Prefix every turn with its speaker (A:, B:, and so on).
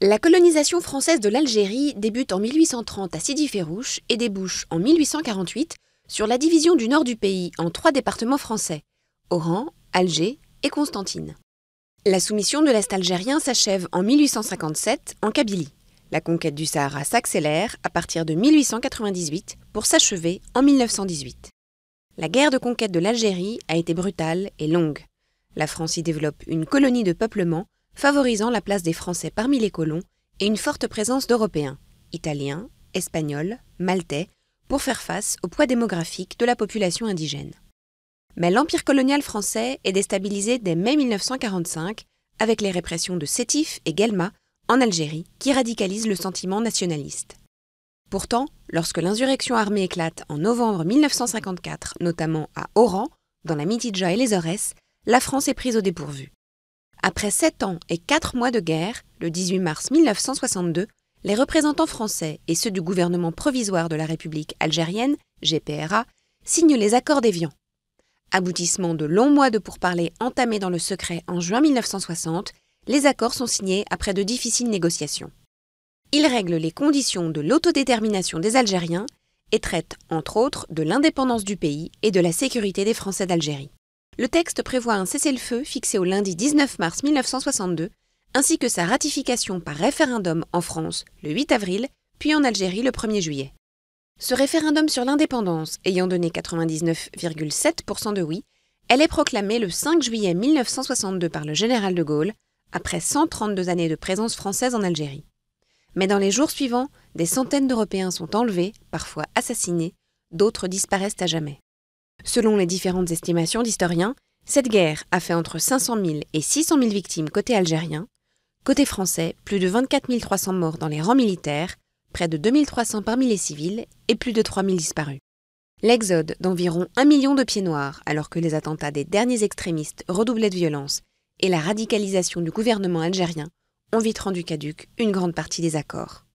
A: La colonisation française de l'Algérie débute en 1830 à Sidi Ferrouche et débouche en 1848 sur la division du nord du pays en trois départements français, Oran, Alger et Constantine. La soumission de l'Est algérien s'achève en 1857 en Kabylie. La conquête du Sahara s'accélère à partir de 1898 pour s'achever en 1918. La guerre de conquête de l'Algérie a été brutale et longue. La France y développe une colonie de peuplement favorisant la place des Français parmi les colons et une forte présence d'Européens, Italiens, Espagnols, Maltais, pour faire face au poids démographique de la population indigène. Mais l'empire colonial français est déstabilisé dès mai 1945 avec les répressions de Sétif et Guelma en Algérie qui radicalisent le sentiment nationaliste. Pourtant, lorsque l'insurrection armée éclate en novembre 1954, notamment à Oran, dans la Mitidja et les Aurès, la France est prise au dépourvu. Après sept ans et quatre mois de guerre, le 18 mars 1962, les représentants français et ceux du gouvernement provisoire de la République algérienne, GPRA, signent les accords d'Évian. Aboutissement de longs mois de pourparlers entamés dans le secret en juin 1960, les accords sont signés après de difficiles négociations. Ils règlent les conditions de l'autodétermination des Algériens et traitent, entre autres, de l'indépendance du pays et de la sécurité des Français d'Algérie le texte prévoit un cessez-le-feu fixé au lundi 19 mars 1962, ainsi que sa ratification par référendum en France le 8 avril, puis en Algérie le 1er juillet. Ce référendum sur l'indépendance ayant donné 99,7% de oui, elle est proclamée le 5 juillet 1962 par le général de Gaulle, après 132 années de présence française en Algérie. Mais dans les jours suivants, des centaines d'Européens sont enlevés, parfois assassinés, d'autres disparaissent à jamais. Selon les différentes estimations d'historiens, cette guerre a fait entre 500 000 et 600 000 victimes côté algérien. Côté français, plus de 24 300 morts dans les rangs militaires, près de 2 300 parmi les civils et plus de 3 000 disparus. L'exode d'environ 1 million de pieds noirs, alors que les attentats des derniers extrémistes redoublaient de violence, et la radicalisation du gouvernement algérien ont vite rendu caduque une grande partie des accords.